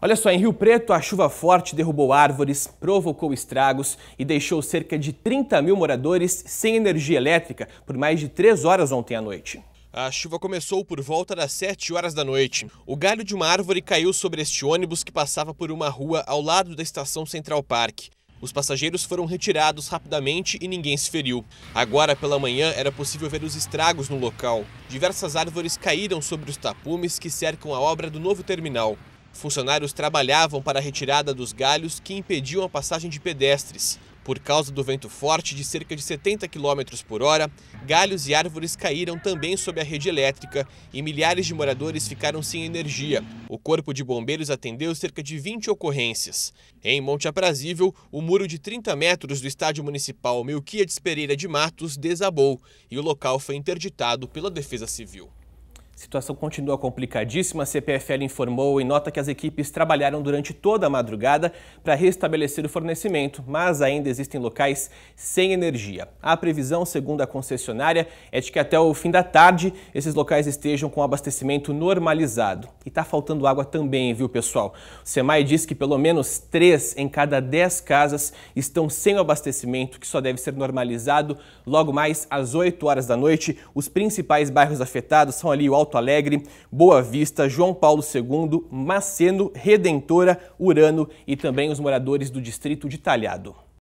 Olha só, em Rio Preto, a chuva forte derrubou árvores, provocou estragos e deixou cerca de 30 mil moradores sem energia elétrica por mais de três horas ontem à noite. A chuva começou por volta das 7 horas da noite. O galho de uma árvore caiu sobre este ônibus que passava por uma rua ao lado da estação Central Park. Os passageiros foram retirados rapidamente e ninguém se feriu. Agora pela manhã era possível ver os estragos no local. Diversas árvores caíram sobre os tapumes que cercam a obra do novo terminal. Funcionários trabalhavam para a retirada dos galhos que impediam a passagem de pedestres. Por causa do vento forte de cerca de 70 km por hora, galhos e árvores caíram também sob a rede elétrica e milhares de moradores ficaram sem energia. O Corpo de Bombeiros atendeu cerca de 20 ocorrências. Em Monte Aprazível, o muro de 30 metros do estádio municipal de Pereira de Matos desabou e o local foi interditado pela Defesa Civil situação continua complicadíssima. A CPFL informou em nota que as equipes trabalharam durante toda a madrugada para restabelecer o fornecimento, mas ainda existem locais sem energia. A previsão, segundo a concessionária, é de que até o fim da tarde esses locais estejam com abastecimento normalizado. E está faltando água também, viu, pessoal? O SEMAI diz que pelo menos 3 em cada 10 casas estão sem o abastecimento, que só deve ser normalizado logo mais às 8 horas da noite. Os principais bairros afetados são ali o Alto Alto Alegre, Boa Vista, João Paulo II, Maceno, Redentora, Urano e também os moradores do distrito de Talhado.